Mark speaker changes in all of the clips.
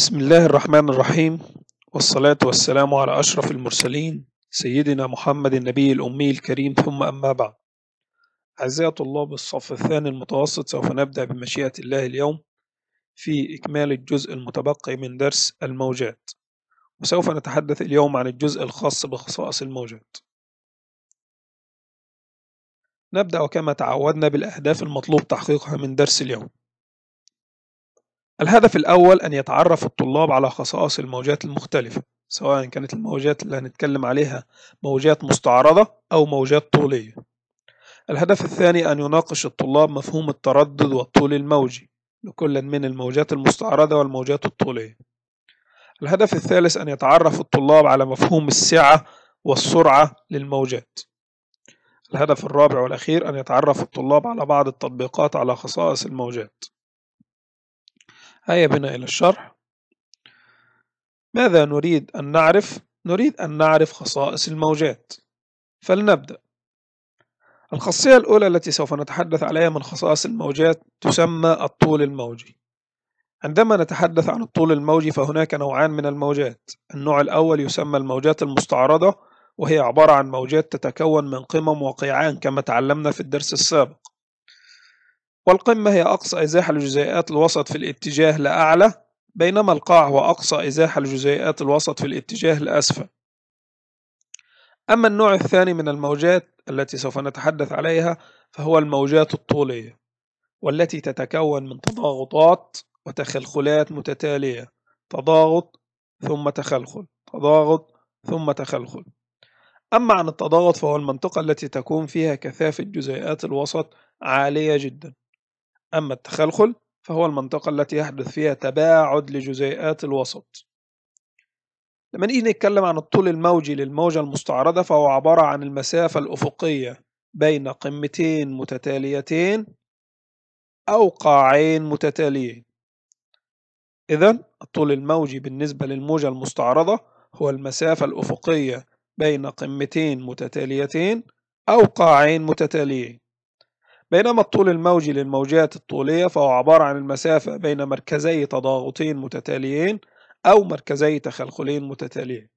Speaker 1: بسم الله الرحمن الرحيم والصلاة والسلام على أشرف المرسلين سيدنا محمد النبي الأمي الكريم ثم أما بعد أعزائي طلاب الصف الثاني المتوسط سوف نبدأ بمشيئة الله اليوم في إكمال الجزء المتبقي من درس الموجات وسوف نتحدث اليوم عن الجزء الخاص بخصائص الموجات نبدأ كما تعودنا بالأهداف المطلوب تحقيقها من درس اليوم الهدف الأول أن يتعرف الطلاب على خصائص الموجات المختلفة سواء كانت الموجات اللي هنتكلم عليها موجات مستعرضة أو موجات طولية الهدف الثاني أن يناقش الطلاب مفهوم التردد والطول الموجي لكل من الموجات المستعرضة والموجات الطولية الهدف الثالث أن يتعرف الطلاب على مفهوم السعة والسرعة للموجات الهدف الرابع والأخير أن يتعرف الطلاب على بعض التطبيقات على خصائص الموجات هيا بنا إلى الشرح ماذا نريد أن نعرف؟ نريد أن نعرف خصائص الموجات فلنبدأ الخاصية الأولى التي سوف نتحدث عليها من خصائص الموجات تسمى الطول الموجي عندما نتحدث عن الطول الموجي فهناك نوعان من الموجات النوع الأول يسمى الموجات المستعرضة وهي عبارة عن موجات تتكون من قمم وقيعان كما تعلمنا في الدرس السابق والقمة هي أقصى إزاحة لجزيئات الوسط في الاتجاه لأعلى بينما القاع هو أقصى إزاحة لجزيئات الوسط في الاتجاه لأسفل أما النوع الثاني من الموجات التي سوف نتحدث عليها فهو الموجات الطولية والتي تتكون من تضاغطات وتخلخلات متتالية تضاغط ثم تخلخل تضاغط ثم تخلخل أما عن التضاغط فهو المنطقة التي تكون فيها كثافة جزيئات الوسط عالية جدا أما التخلخل فهو المنطقة التي يحدث فيها تباعد لجزيئات الوسط لما نيجي نتكلم عن الطول الموجي للموجة المستعرضة فهو عبارة عن المسافة الأفقية بين قمتين متتاليتين أو قاعين متتاليين إذا الطول الموجي بالنسبة للموجة المستعرضة هو المسافة الأفقية بين قمتين متتاليتين أو قاعين متتاليين بينما الطول الموجي للموجات الطولية فهو عبارة عن المسافة بين مركزي تضاغطين متتاليين أو مركزي تخلخلين متتاليين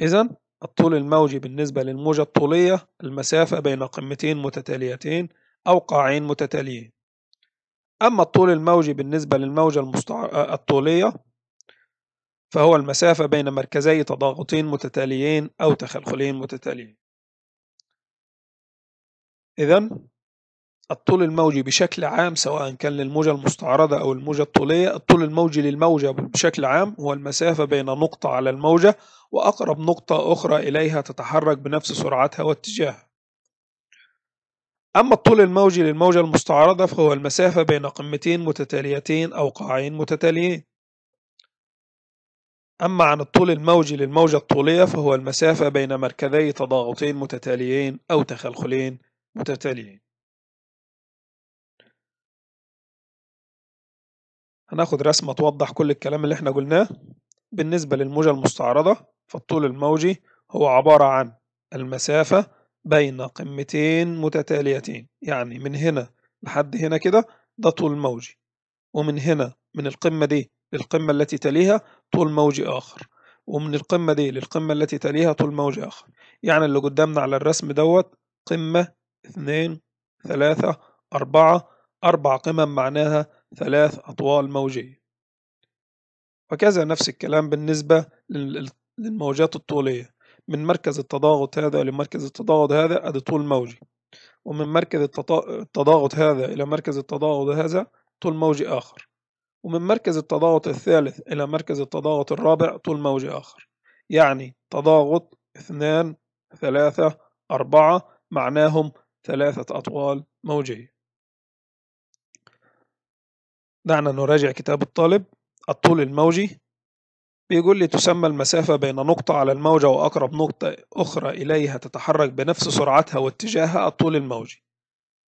Speaker 1: إذا الطول الموجي بالنسبة للموجة الطولية المسافة بين قمتين متتاليتين أو قاعين متتاليين أما الطول الموجي بالنسبة للموجة المستع... الطولية فهو المسافة بين مركزي تضاغطين متتاليين أو تخلخلين متتاليين إذا الطول الموجي بشكل عام سواء كان للموجة المستعرضة أو الموجة الطولية الطول الموجي للموجة بشكل عام هو المسافة بين نقطة على الموجة وأقرب نقطة أخرى إليها تتحرك بنفس سرعتها واتجاهها أما الطول الموجي للموجة المستعرضة فهو المسافة بين قمتين متتاليتين أو قاعين متتاليين أما عن الطول الموجي للموجة الطولية فهو المسافة بين مركزي تضاغطين متتاليين أو تخلخلين متتاليين هناخد رسمة توضح كل الكلام اللي احنا قلناه بالنسبة للموجة المستعرضة فالطول الموجي هو عبارة عن المسافة بين قمتين متتاليتين يعني من هنا لحد هنا كده ده طول موجي ومن هنا من القمة دي للقمة التي تليها طول موجي آخر ومن القمة دي للقمة التي تليها طول موجي آخر يعني اللي قدامنا على الرسم دوت قمة اثنين ثلاثة أربعة أربع قمم معناها ثلاث أطوال موجية وكذا نفس الكلام بالنسبة للموجات الطولية من مركز التضاغط هذا لمركز التضاغط هذا أدي طول موجي ومن مركز التضاغط هذا إلى مركز التضاغط هذا طول موجي آخر ومن مركز التضاغط الثالث إلى مركز التضاغط الرابع طول موجي آخر يعني تضاغط اثنان ثلاثة أربعة معناهم ثلاثة أطوال موجية دعنا نراجع كتاب الطالب الطول الموجي بيقول لي تسمى المسافة بين نقطة على الموجة وأقرب نقطة أخرى إليها تتحرك بنفس سرعتها واتجاهها الطول الموجي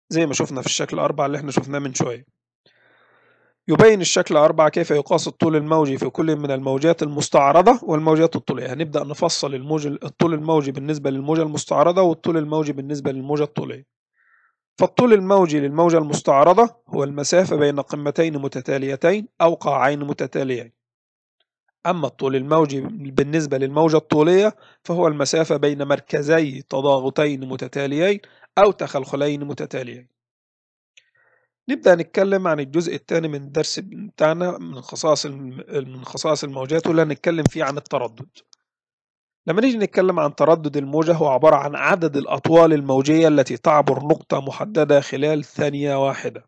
Speaker 1: زي ما شفنا في الشكل الأربع اللي احنا شفناه من شوية يبين الشكل أربعة كيف يقاس الطول الموجي في كل من الموجات المستعرضة والموجات الطولية هنبدأ يعني نفصل الموج الطول الموجي بالنسبة للموجة المستعرضة والطول الموجي بالنسبة للموجة الطولية فالطول الموجي للموجة المستعرضة هو المسافة بين قمتين متتاليتين أو قاعين متتاليين أما الطول الموجي بالنسبة للموجة الطولية فهو المسافة بين مركزي تضاغطين متتاليين أو تخلخلين متتاليين نبدأ نتكلم عن الجزء الثاني من الدرس بتاعنا من خصائص من خصائص الموجات واللي هنتكلم فيه عن التردد لما نيجي نتكلم عن تردد الموجة هو عبارة عن عدد الأطوال الموجية التي تعبر نقطة محددة خلال ثانية واحدة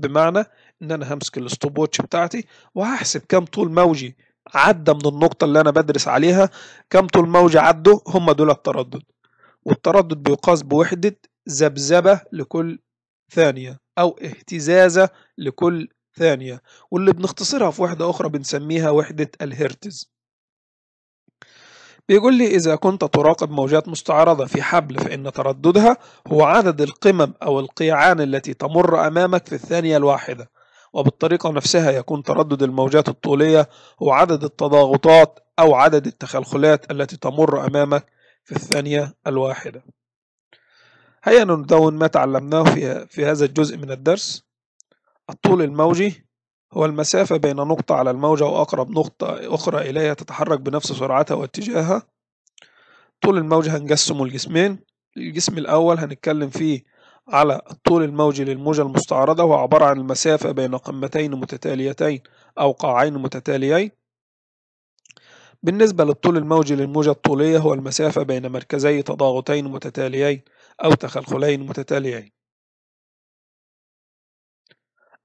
Speaker 1: بمعنى إن أنا همسك الستوب ووتش بتاعتي وهحسب كم طول موجي عدى من النقطة اللي أنا بدرس عليها كم طول موجي عدوا هم دول التردد والتردد بيقاس بوحدة ذبذبة لكل ثانية أو اهتزازة لكل ثانية واللي بنختصرها في وحدة أخرى بنسميها وحدة الهرتز بيقول لي إذا كنت تراقب موجات مستعرضة في حبل فإن ترددها هو عدد القمم أو القيعان التي تمر أمامك في الثانية الواحدة وبالطريقة نفسها يكون تردد الموجات الطولية هو عدد التضاغطات أو عدد التخلخلات التي تمر أمامك في الثانية الواحدة هيا ندون ما تعلمناه في, في هذا الجزء من الدرس الطول الموجي هو المسافة بين نقطة على الموجة وأقرب نقطة أخرى إليها تتحرك بنفس سرعتها واتجاهها طول الموجة هنقسمه لجسمين الجسم الأول هنتكلم فيه على الطول الموجي للموجة المستعرضة وهو عبارة عن المسافة بين قمتين متتاليتين أو قاعين متتاليين بالنسبة للطول الموجي للموجة الطولية هو المسافة بين مركزي تضاغطين متتاليين أو تخلخلين متتاليين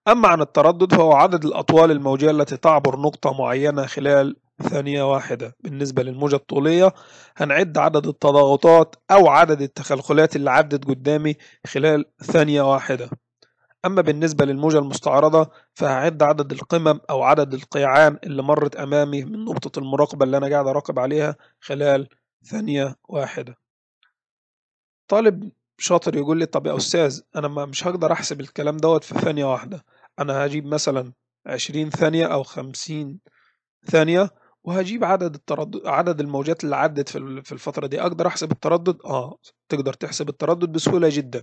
Speaker 1: أما عن التردد فهو عدد الأطوال الموجية التي تعبر نقطة معينة خلال ثانية واحدة بالنسبة للموجة الطولية هنعد عدد التضاغطات أو عدد التخلخلات اللي عدت قدامي خلال ثانية واحدة أما بالنسبة للموجة المستعرضة فهعد عدد القمم أو عدد القيعان اللي مرت أمامي من نقطة المراقبة اللي أنا قاعد أراقب عليها خلال ثانية واحدة طالب شاطر يقول لي طب يا أستاذ أنا ما مش هقدر أحسب الكلام دوت في ثانية واحدة، أنا هجيب مثلًا 20 ثانية أو 50 ثانية وهجيب عدد التردد عدد الموجات اللي عدّت في الفترة دي، أقدر أحسب التردد؟ آه، تقدر تحسب التردد بسهولة جدًا.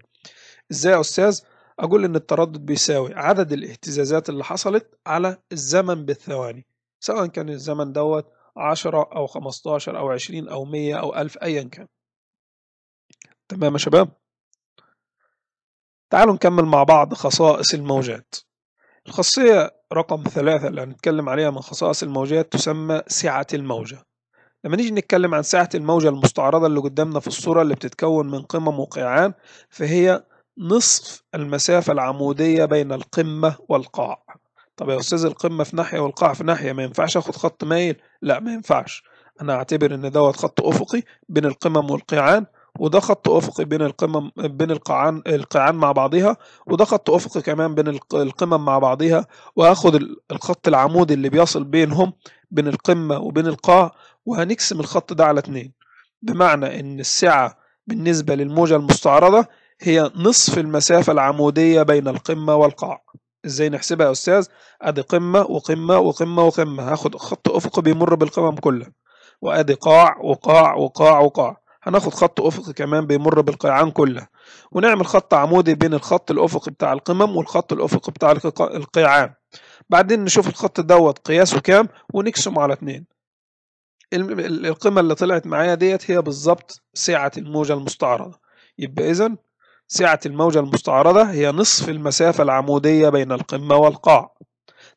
Speaker 1: إزاي يا أستاذ؟ أقول إن التردد بيساوي عدد الاهتزازات اللي حصلت على الزمن بالثواني، سواء كان الزمن دوت 10 أو 15 أو 20 أو 100 أو 1000 أيًا كان. تمام يا شباب تعالوا نكمل مع بعض خصائص الموجات الخاصية رقم ثلاثة اللي هنتكلم عليها من خصائص الموجات تسمى سعة الموجة لما نيجي نتكلم عن سعة الموجة المستعرضة اللي قدامنا في الصورة اللي بتتكون من قمم وقيعان فهي نصف المسافة العمودية بين القمة والقاع طب يا أستاذ القمة في ناحية والقاع في ناحية ما ينفعش أخد خط مايل لا ما ينفعش أنا أعتبر إن دوت خط أفقي بين القمم والقيعان وده خط افقي بين القمم بين القاعان القاعان مع بعضها وده خط افقي كمان بين القمم مع بعضها وهاخد الخط العمودي اللي بيصل بينهم بين القمه وبين القاع وهنقسم الخط ده على اتنين بمعنى ان السعه بالنسبه للموجه المستعرضه هي نصف المسافه العموديه بين القمه والقاع ازاي نحسبها يا استاذ ادي قمه وقمه وقمه وقمه هاخد خط افقي بيمر بالقمم كلها وادي قاع وقاع وقاع وقاع هناخد خط افقي كمان بيمر بالقيعان كلها ونعمل خط عمودي بين الخط الافقي بتاع القمم والخط الافقي بتاع القيعان بعدين نشوف الخط دوت قياسه كام ونقسمه على اتنين القمة اللي طلعت معايا ديت هي بالظبط سعة الموجة المستعرضة يبقى إذا سعة الموجة المستعرضة هي نصف المسافة العمودية بين القمة والقاع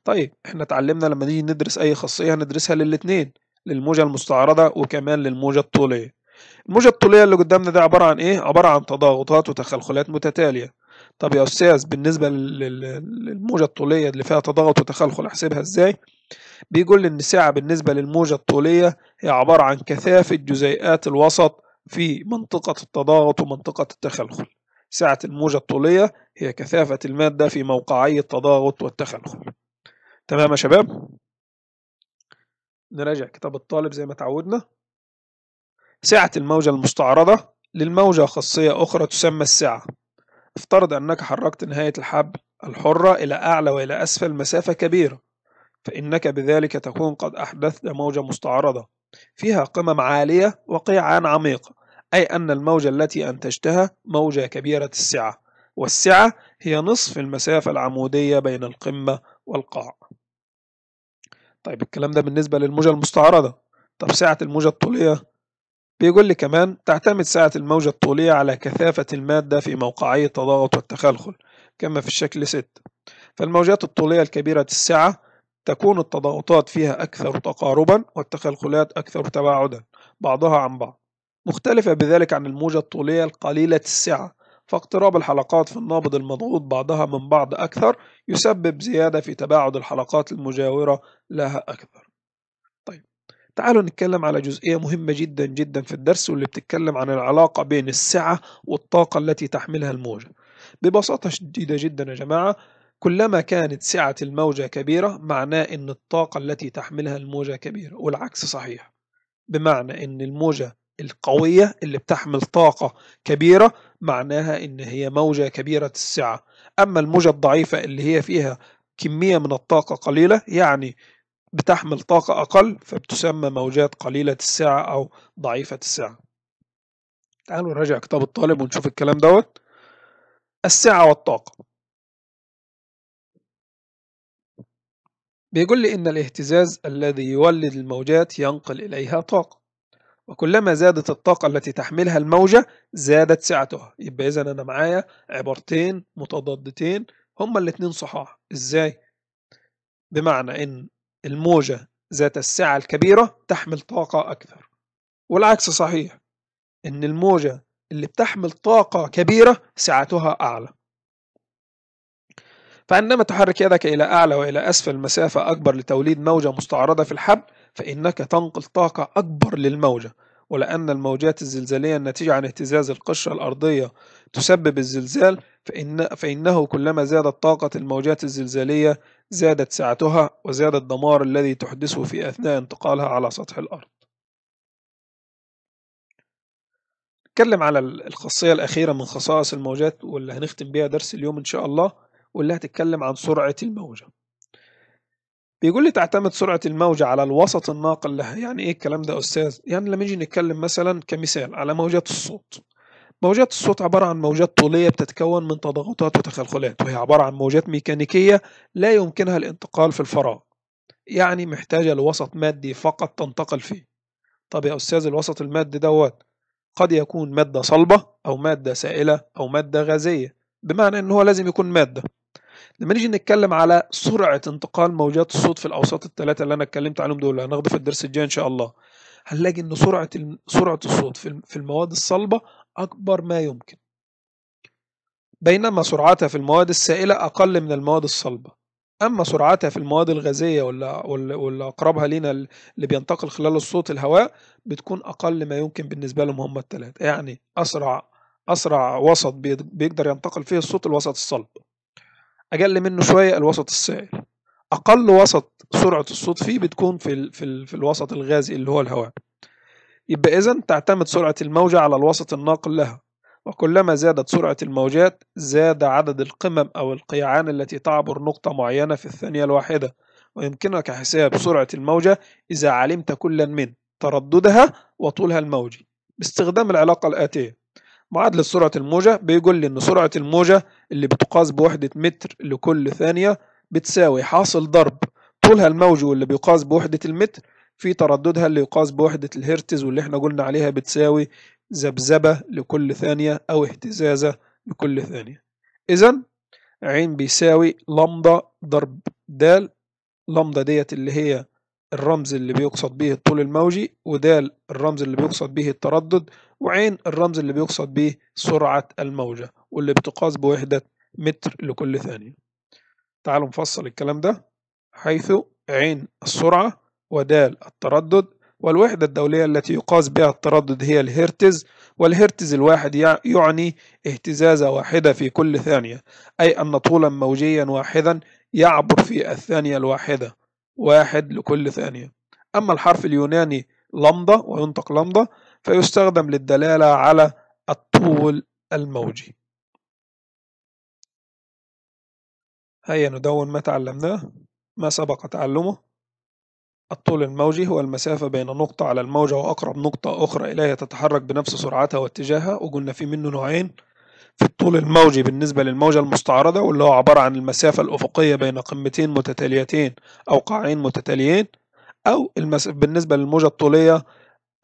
Speaker 1: طيب احنا اتعلمنا لما نيجي ندرس أي خاصية هندرسها للاتنين للموجة المستعرضة وكمان للموجة الطولية الموجة الطولية اللي قدامنا ده عبارة عن إيه؟ عبارة عن تضاغطات وتخلخلات متتالية طب يا أستاذ بالنسبة للموجة الطولية اللي فيها تضاغط وتخلخل أحسبها إزاي؟ بيقول إن السعة بالنسبة للموجة الطولية هي عبارة عن كثافة جزيئات الوسط في منطقة التضاغط ومنطقة التخلخل سعة الموجة الطولية هي كثافة المادة في موقعي التضاغط والتخلخل تمام يا شباب نراجع كتاب الطالب زي ما تعودنا سعة الموجة المستعرضة للموجة خاصية أخرى تسمى السعة افترض أنك حركت نهاية الحبل الحرة إلى أعلى وإلى أسفل مسافة كبيرة فإنك بذلك تكون قد أحدثت موجة مستعرضة فيها قمم عالية وقيعان عميقة أي أن الموجة التي أنتجتها موجة كبيرة السعة والسعة هي نصف المسافة العمودية بين القمة والقاع طيب الكلام ده بالنسبة للموجة المستعرضة طب سعة الموجة الطولية بيقول لي كمان تعتمد سعة الموجة الطولية على كثافة المادة في موقعي التضاغط والتخلخل كما في الشكل 6 فالموجات الطولية الكبيرة السعة تكون التضاغطات فيها أكثر تقاربا والتخلخلات أكثر تباعدا بعضها عن بعض مختلفة بذلك عن الموجة الطولية القليلة السعة فاقتراب الحلقات في النابض المضغوط بعضها من بعض أكثر يسبب زيادة في تباعد الحلقات المجاورة لها أكثر تعالوا نتكلم على جزئية مهمة جدا جدا في الدرس واللي بتتكلم عن العلاقة بين السعة والطاقة التي تحملها الموجة ببساطة شديدة جدا يا جماعة كلما كانت سعة الموجة كبيرة معناه أن الطاقة التي تحملها الموجة كبيرة والعكس صحيح بمعنى أن الموجة القوية اللي بتحمل طاقة كبيرة معناها أن هي موجة كبيرة السعة أما الموجة الضعيفة اللي هي فيها كمية من الطاقة قليلة يعني بتحمل طاقة أقل فبتسمى موجات قليلة السعة أو ضعيفة السعة تعالوا نراجع كتاب الطالب ونشوف الكلام دوت السعة والطاقة بيقول لي إن الاهتزاز الذي يولد الموجات ينقل إليها طاقة وكلما زادت الطاقة التي تحملها الموجة زادت سعتها يبقى إذا أنا معايا عبارتين متضادتين هما الاتنين صحاح إزاي؟ بمعنى إن الموجة ذات السعة الكبيرة تحمل طاقة أكثر والعكس صحيح إن الموجة اللي بتحمل طاقة كبيرة سعتها أعلى فعندما تحرك يدك إلى أعلى وإلى أسفل مسافة أكبر لتوليد موجة مستعرضة في الحبل فإنك تنقل طاقة أكبر للموجة ولأن الموجات الزلزالية الناتجة عن اهتزاز القشرة الأرضية تسبب الزلزال فإن فإنه كلما زادت طاقة الموجات الزلزالية زادت سعتها وزاد الدمار الذي تحدثه في أثناء انتقالها على سطح الأرض نتكلم على الخاصية الأخيرة من خصائص الموجات واللي هنختم بها درس اليوم إن شاء الله واللي هتتكلم عن سرعة الموجة بيقول لي تعتمد سرعة الموجة على الوسط الناقل لها يعني إيه الكلام ده أستاذ؟ يعني لما نيجي نتكلم مثلا كمثال على موجات الصوت موجات الصوت عبارة عن موجات طولية بتتكون من تضاغطات وتخلخلات وهي عبارة عن موجات ميكانيكية لا يمكنها الانتقال في الفراغ يعني محتاجة لوسط مادي فقط تنتقل فيه طب يا أستاذ الوسط المادي دوت قد يكون مادة صلبة أو مادة سائلة أو مادة غازية بمعنى إن هو لازم يكون مادة لما نيجي نتكلم على سرعه انتقال موجات الصوت في الاوساط الثلاثه اللي انا اتكلمت عليهم دول هناخده في الدرس الجاي ان شاء الله هنلاقي ان سرعه سرعه الصوت في المواد الصلبه اكبر ما يمكن بينما سرعتها في المواد السائله اقل من المواد الصلبه اما سرعتها في المواد الغازيه ولا ولا اقربها لينا اللي بينتقل خلال الصوت الهواء بتكون اقل ما يمكن بالنسبه لهم هم الثلاثه يعني اسرع اسرع وسط بيقدر ينتقل فيه الصوت الوسط الصلب اقل منه شويه الوسط السائل اقل وسط سرعه الصوت فيه بتكون في ال في, ال في الوسط الغازي اللي هو الهواء يبقى اذا تعتمد سرعه الموجه على الوسط الناقل لها وكلما زادت سرعه الموجات زاد عدد القمم او القيعان التي تعبر نقطه معينه في الثانيه الواحده ويمكنك حساب سرعه الموجه اذا علمت كلا من ترددها وطولها الموجي باستخدام العلاقه الاتيه معادلة سرعة الموجة بيقول لي إن سرعة الموجة اللي بتقاس بوحدة متر لكل ثانية بتساوي حاصل ضرب طولها الموج واللي بيقاس بوحدة المتر في ترددها اللي يقاس بوحدة الهرتز واللي احنا قلنا عليها بتساوي ذبذبة لكل ثانية أو اهتزازة لكل ثانية إذا عين بيساوي لمضة ضرب د لمضة ديت اللي هي الرمز اللي بيقصد به الطول الموجي ودال الرمز اللي بيقصد به التردد وعين الرمز اللي بيقصد به سرعة الموجة واللي بتقاس بوحدة متر لكل ثانية تعالوا نفصل الكلام ده حيث عين السرعة ودال التردد والوحدة الدولية التي يقاس بها التردد هي الهرتز والهرتز الواحد يعني اهتزازة واحدة في كل ثانية أي أن طولا موجيا واحدا يعبر في الثانية الواحدة واحد لكل ثانية أما الحرف اليوناني لمضة وينطق لمضة فيستخدم للدلالة على الطول الموجي هيا ندون ما تعلمناه ما سبق تعلمه الطول الموجي هو المسافة بين نقطة على الموجة وأقرب نقطة أخرى إليها تتحرك بنفس سرعتها واتجاهها وقلنا في منه نوعين في الطول الموجي بالنسبة للموجة المستعرضة واللي هو عبارة عن المسافة الأفقية بين قمتين متتاليتين أو قاعين متتاليين أو المس... بالنسبة للموجة الطولية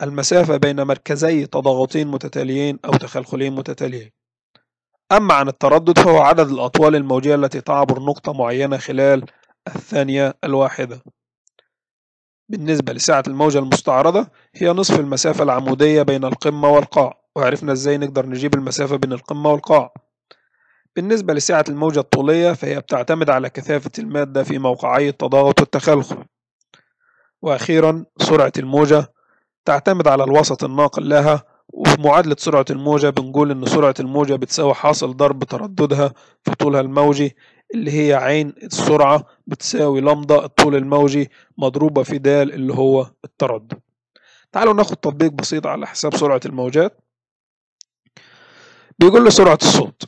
Speaker 1: المسافة بين مركزي تضاغطين متتاليين أو تخلخلين متتاليين أما عن التردد فهو عدد الأطوال الموجية التي تعبر نقطة معينة خلال الثانية الواحدة بالنسبة لسعة الموجة المستعرضة هي نصف المسافة العمودية بين القمة والقاع وعرفنا ازاي نقدر نجيب المسافة بين القمة والقاع بالنسبة لسعة الموجة الطولية فهي بتعتمد على كثافة المادة في موقعي التضاغط والتخلخل وأخيرا سرعة الموجة تعتمد على الوسط الناقل لها وفي معادلة سرعة الموجة بنقول إن سرعة الموجة بتساوي حاصل ضرب ترددها في طولها الموجي اللي هي عين السرعة بتساوي لمضة الطول الموجي مضروبة في د اللي هو التردد تعالوا ناخد تطبيق بسيط على حساب سرعة الموجات بيقول لي سرعة الصوت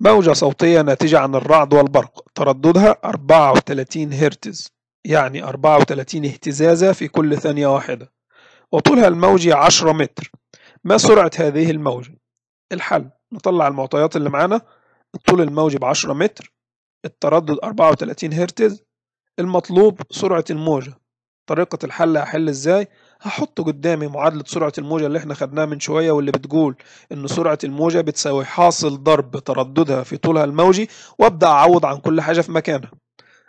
Speaker 1: موجة صوتية ناتجة عن الرعد والبرق ترددها 34 هرتز يعني 34 اهتزازة في كل ثانية واحدة وطولها الموجي 10 متر ما سرعة هذه الموجة؟ الحل نطلع المعطيات اللي معانا الطول الموجي ب 10 متر التردد 34 هرتز المطلوب سرعة الموجة طريقة الحل هحل ازاي هحط قدامي معادلة سرعة الموجة اللي احنا خدناها من شوية واللي بتقول ان سرعة الموجة بتساوي حاصل ضرب ترددها في طولها الموجي وابدأ اعوض عن كل حاجة في مكانها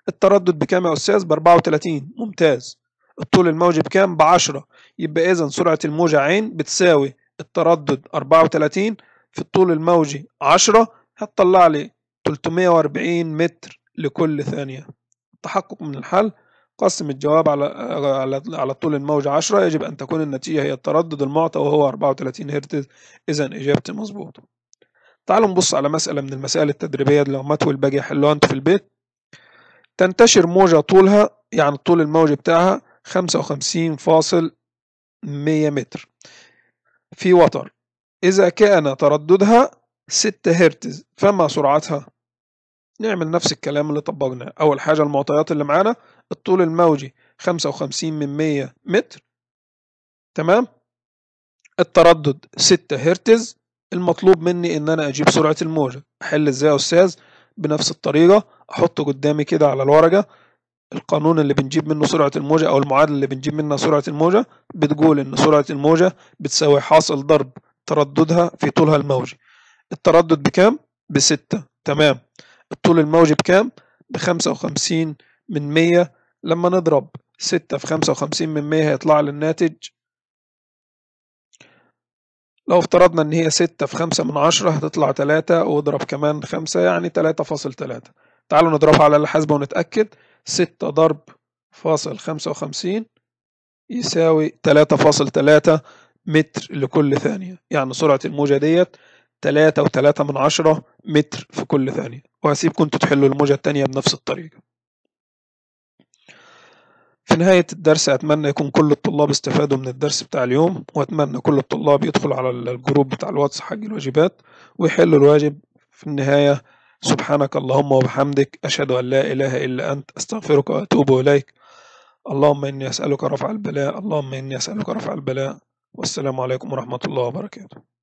Speaker 1: التردد بكام يا استاذ ب 34 ممتاز الطول الموجي بكام ب 10 يبقى اذا سرعة الموجة عين بتساوي التردد 34 في الطول الموجي 10 هتطلع لي 340 متر لكل ثانية التحقق من الحل قسم الجواب على على على طول الموجي 10 يجب أن تكون النتيجة هي التردد المعطى وهو 34 هرتز إذا إجابتي مظبوطة تعالوا نبص على مسألة من المسائل التدريبية لو مات والباقي حلوها انت في البيت تنتشر موجة طولها يعني طول الموج بتاعها 55.100 متر في وتر إذا كان ترددها 6 هرتز فما سرعتها؟ نعمل نفس الكلام اللي طبقناه أول حاجة المعطيات اللي معانا الطول الموجي 55 من 100 متر تمام التردد 6 هرتز المطلوب مني ان انا اجيب سرعة الموجة احل ازاي يا استاذ بنفس الطريقة احط قدامي كده على الورقة القانون اللي بنجيب منه سرعة الموجة او المعادلة اللي بنجيب منها سرعة الموجة بتقول ان سرعة الموجة بتساوي حاصل ضرب ترددها في طولها الموجي التردد بكام؟ بستة تمام الطول الموجي بكام؟ بخمسة وخمسين من مية لما نضرب ستة في خمسة وخمسين من مية هيطلع لي الناتج لو افترضنا ان هي ستة في خمسة من عشرة هتطلع تلاتة واضرب كمان خمسة يعني تلاتة فاصل تلاتة تعالوا نضربها على الحاسبة ونتأكد ستة ضرب فاصل خمسة وخمسين يساوي تلاتة فاصل تلاتة متر لكل ثانية يعني سرعة الموجة ديت تلاتة وتلاتة من عشرة متر في كل ثانية وهسيبكم تحلوا الموجة التانية بنفس الطريقة في نهاية الدرس أتمنى يكون كل الطلاب استفادوا من الدرس بتاع اليوم وأتمنى كل الطلاب يدخلوا على الجروب بتاع الواتس حق الواجبات ويحلوا الواجب في النهاية سبحانك اللهم وبحمدك أشهد أن لا إله إلا أنت أستغفرك وأتوب إليك اللهم إني أسألك رفع البلاء اللهم إني أسألك رفع البلاء والسلام عليكم ورحمة الله وبركاته